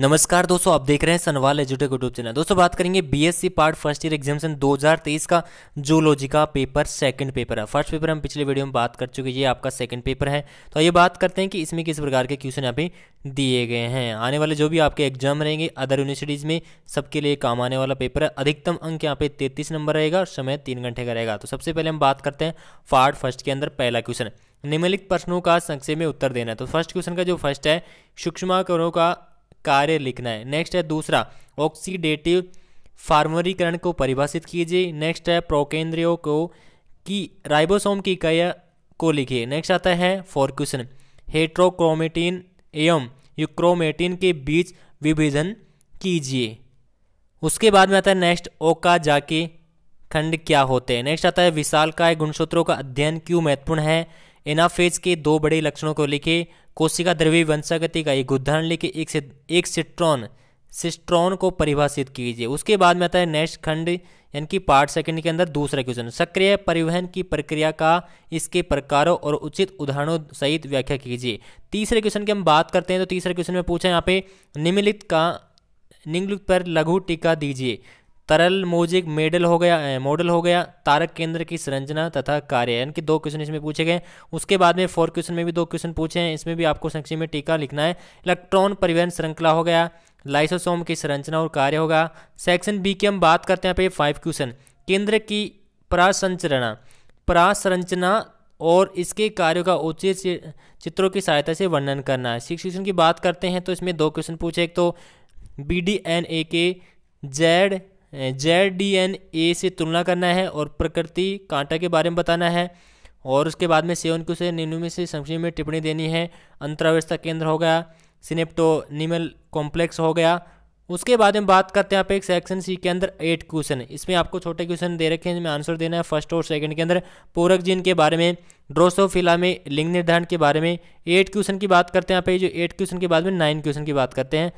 नमस्कार दोस्तों आप देख रहे हैं सनवाल एजुटेक यूट्यूब चैनल दोस्तों बात करेंगे BSc part first year examination 2023 का जूलॉजी का पेपर सेकंड पेपर है फर्स्ट पेपर हम पिछले वीडियो में बात कर चुके हैं ये आपका सेकंड पेपर है तो ये बात करते हैं कि इसमें किस प्रकार के क्वेश्चन यहाँ पे दिए गए हैं आने वाले जो भी आपके एग्जाम रहेंगे अदर यूनिवर्सिटीज़ में सबके लिए काम आने वाला पेपर है अधिकतम अंक यहाँ पे तैतीस नंबर रहेगा और समय तीन घंटे का रहेगा तो सबसे पहले हम बात करते हैं पार्ट फर्स्ट के अंदर पहला क्वेश्चन निम्नलिखित प्रश्नों का संक्षेप में उत्तर देना है तो फर्स्ट क्वेश्चन का जो फर्स्ट है सूक्ष्माकरों का कार्य लिखना है नेक्स्ट है दूसरा ऑक्सीडेटिव फार्मरीकरण को परिभाषित कीजिए नेक्स्ट है प्रोकेंद्रियों को की राइबोसोम की इकाई को लिखिए नेक्स्ट आता है फोर क्वेश्चन हेट्रोक्रोमेटिन एवं यूक्रोमेटिन के बीच विभेदन कीजिए उसके बाद में आता है नेक्स्ट ओका जाके खंड क्या होते हैं नेक्स्ट आता है विशाल गुणसूत्रों का अध्ययन क्यों महत्वपूर्ण है एनाफेज के दो बड़े लक्षणों को लिखे कोशिका द्रव्य वंशागति का एक उदाहरण लिखे एक से एक सिट्रॉन सिस्ट्रॉन को परिभाषित कीजिए उसके बाद में आता है नेक्स्ट खंड यानी कि पार्ट सेकंड के अंदर दूसरा क्वेश्चन सक्रिय परिवहन की प्रक्रिया का इसके प्रकारों और उचित उदाहरणों सहित व्याख्या कीजिए तीसरे क्वेश्चन की हम बात करते हैं तो तीसरे क्वेश्चन में पूछा यहाँ पे निम्नलिखित का निम्नलिखित पर लघु टीका दीजिए तरल मोजिक मेडल हो गया मॉडल हो गया तारक केंद्र की संरचना तथा कार्य यानी कि दो क्वेश्चन इसमें पूछे गए उसके बाद में फोर क्वेश्चन में भी दो क्वेश्चन पूछे हैं इसमें भी आपको संक्षिप्त में टीका लिखना है इलेक्ट्रॉन परिवहन श्रृंखला हो गया लाइसोसोम की संरचना और कार्य होगा सेक्शन बी की हम बात करते हैं पे फाइव क्वेश्चन केंद्र की प्रासंरचना परासंरचना और इसके कार्यों का उचित चित्रों की सहायता से वर्णन करना है सिक्स क्वेश्चन की बात करते हैं तो इसमें दो क्वेश्चन पूछे एक तो बी डी एन ए के Z Z D N A से तुलना करना है और प्रकृति कांटा के बारे में बताना है और उसके बाद में सेवन क्यू से निन्नवे से संक्षेप में टिप्पणी देनी है अंतरावस्था केंद्र हो गया सिनेप्टोनिमल कॉम्प्लेक्स हो गया उसके बाद में बात करते हैं आप एक सेक्शन सी के अंदर एट क्वेश्चन इसमें आपको छोटे क्वेश्चन दे रखे हैं जिसमें आंसर देना है फर्स्ट और सेकंड के अंदर पूरक जीन के बारे में ड्रोसोफिला में लिंग निर्धारण के बारे में एट क्वेश्चन की बात करते हैं आप जो एट क्वेश्चन के बाद में नाइन क्वेश्चन की बात करते हैं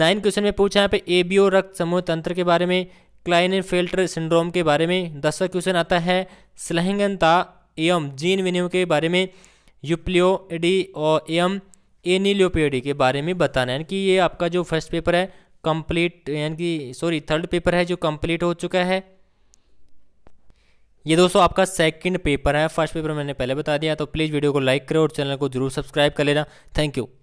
नाइन क्वेश्चन में पूछा यहाँ पे ए बी ओ रक्त समूह तंत्र के बारे में क्लाइन फिल्टर सिंड्रोम के बारे में दसवा क्वेश्चन आता है स्लहंगनता एवं जीन विनियो के बारे में एडी और एम एनिलियोपियोडी के बारे में बताना यानी कि ये आपका जो फर्स्ट पेपर है कंप्लीट यानी कि सॉरी थर्ड पेपर है जो कंप्लीट हो चुका है ये दोस्तों आपका सेकंड पेपर है फर्स्ट पेपर मैंने पहले बता दिया तो प्लीज़ वीडियो को लाइक करो और चैनल को जरूर सब्सक्राइब कर लेना थैंक यू